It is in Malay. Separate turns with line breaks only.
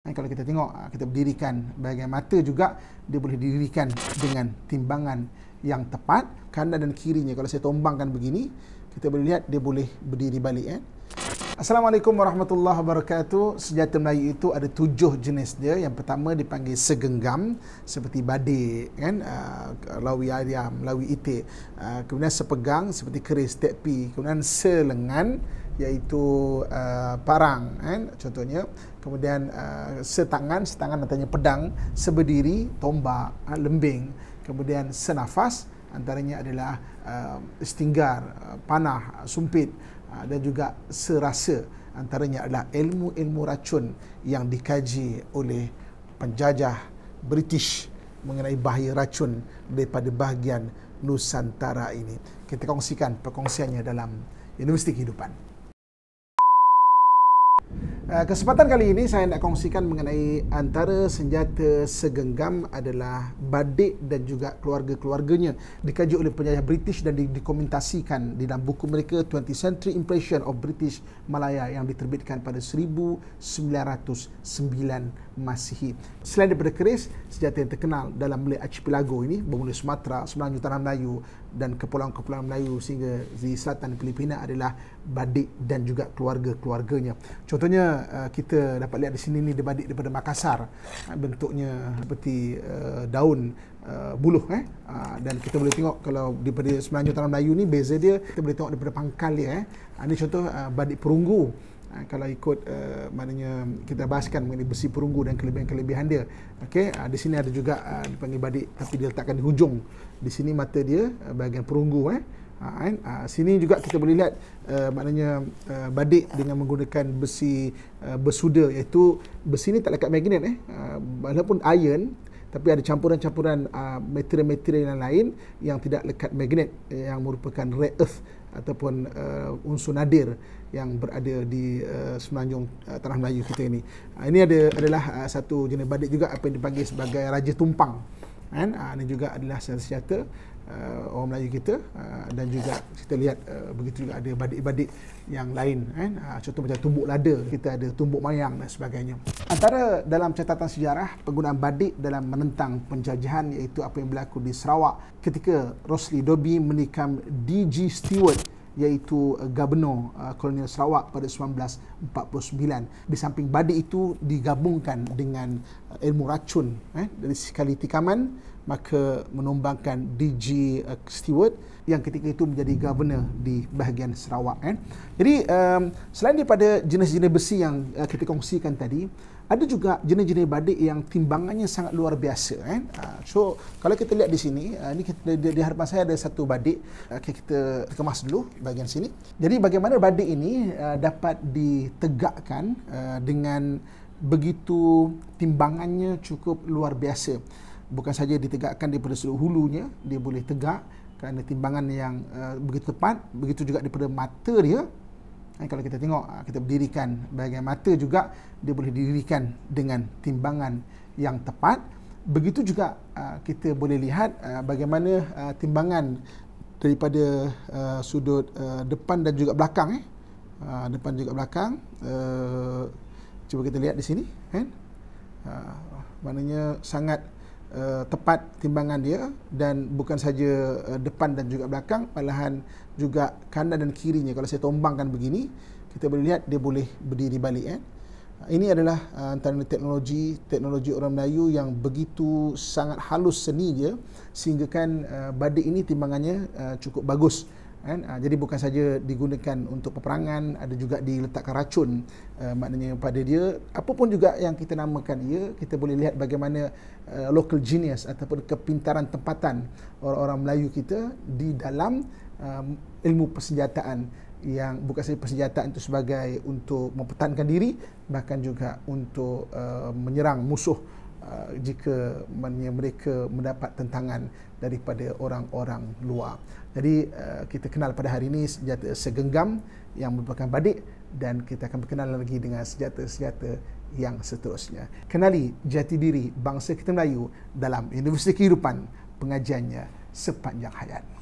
Dan eh, kalau kita tengok, ah, kita berdirikan bahagian mata juga, dia boleh didirikan dengan timbangan yang tepat. Kanan dan kirinya, kalau saya tombangkan begini, kita boleh lihat dia boleh berdiri balik. Eh? Assalamualaikum warahmatullahi wabarakatuh. Senjata Melayu itu ada tujuh jenis dia. Yang pertama dipanggil segenggam seperti badik, kan? Uh, lawi ayam, lawi itik. Uh, kemudian sepegang seperti keris, tepi. Kemudian selengan, iaitu uh, parang kan contohnya kemudian uh, setangan setangan antaranya pedang sebediri tombak uh, lembing kemudian senafas antaranya adalah uh, stinggar uh, panah uh, sumpit uh, dan juga serasa antaranya adalah ilmu-ilmu racun yang dikaji oleh penjajah British mengenai bahaya racun daripada bahagian Nusantara ini. Kita kongsikan perkongsiannya dalam Universiti Kehidupan. Eh, kesempatan kali ini saya nak kongsikan mengenai antara senjata segenggam adalah badik dan juga keluarga-keluarganya dikaji oleh penjajah British dan dikomentasikan di dalam buku mereka 20th Century Impression of British Malaya yang diterbitkan pada 1990 Masihi. Selain daripada keris, sejati yang terkenal dalam Malay Archipelago ini bermula Sumatera, Semenanjung Tanah Melayu dan Kepulauan-Kepulauan Melayu sehingga di selatan Filipina adalah badik dan juga keluarga-keluarganya. Contohnya, uh, kita dapat lihat di sini ni badik daripada Makassar. Uh, bentuknya seperti uh, daun Uh, buluh eh? uh, dan kita boleh tengok kalau daripada Semenanjung Tanah Melayu ni beza dia kita boleh tengok daripada pangkal dia eh? uh, ini contoh uh, badik perunggu Ah, kalau ikut uh, maknanya kita bahaskan mengenai besi perunggu dan kelebihan-kelebihan dia okey uh, di sini ada juga uh, ah, dipanggil badik tapi diletakkan di hujung di sini mata dia uh, bahagian perunggu eh ha, kan? sini juga kita boleh lihat uh, maknanya uh, badik dengan menggunakan besi uh, bersuda iaitu besi ni tak lekat magnet eh uh, walaupun iron tapi ada campuran-campuran uh, material-material yang lain yang tidak lekat magnet eh, yang merupakan rare earth ataupun uh, unsur nadir yang berada di uh, semenanjung uh, tanah Melayu kita ini. Uh, ini ada adalah uh, satu jenis badik juga apa yang dipanggil sebagai raja tumpang kan uh, ah, ini juga adalah senjata uh, orang Melayu kita uh, dan juga kita lihat uh, begitu juga ada badik-badik yang lain kan uh, contoh macam tumbuk lada kita ada tumbuk mayang dan sebagainya antara dalam catatan sejarah penggunaan badik dalam menentang penjajahan iaitu apa yang berlaku di Sarawak ketika Rosli Dobi menikam DG Stewart iaitu uh, Gubernur uh, Kolonial Sarawak pada 1949. Di samping badik itu digabungkan dengan uh, ilmu racun eh, dari sekali tikaman maka menumbangkan DG uh, Stewart yang ketika itu menjadi governor di bahagian Sarawak Eh. Jadi um, selain daripada jenis-jenis besi yang uh, kita kongsikan tadi, ada juga jenis-jenis badik yang timbangannya sangat luar biasa Eh. Uh, so kalau kita lihat di sini, uh, ini kita, di, di hadapan saya ada satu badik. Uh, okay, kita kemas dulu bahagian sini. Jadi bagaimana badik ini uh, dapat ditegakkan uh, dengan begitu timbangannya cukup luar biasa bukan saja ditegakkan daripada seluruh hulunya dia boleh tegak kerana timbangan yang uh, begitu tepat begitu juga daripada mata dia dan eh, kalau kita tengok ah, kita berdirikan bahagian mata juga dia boleh didirikan dengan timbangan yang tepat begitu juga uh, kita boleh lihat uh, bagaimana uh, timbangan daripada uh, sudut uh, depan dan juga belakang eh uh, depan juga belakang uh, cuba kita lihat di sini kan eh? uh, maknanya sangat Eh, tepat timbangan dia dan bukan saja uh, depan dan juga belakang malahan juga kanan dan kirinya kalau saya tombangkan begini kita boleh lihat dia boleh berdiri balik eh. Ini adalah uh, antara teknologi teknologi orang Melayu yang begitu sangat halus seni dia sehingga kan uh, badik ini timbangannya uh, cukup bagus kan uh, jadi bukan saja digunakan untuk peperangan ada juga diletakkan racun uh, maknanya pada dia Apa pun juga yang kita namakan ia kita boleh lihat bagaimana uh, local genius ataupun kepintaran tempatan orang-orang Melayu kita di dalam uh, ilmu persenjataan yang bukan saja persenjataan itu sebagai untuk mempertahankan diri bahkan juga untuk uh, menyerang musuh uh, jika mereka mendapat tentangan daripada orang-orang luar. Jadi eh, kita kenal pada hari ini senjata segenggam yang merupakan badik dan kita akan berkenal lagi dengan senjata-senjata yang seterusnya. Kenali jati diri bangsa kita Melayu dalam Universiti Kehidupan pengajiannya sepanjang hayat.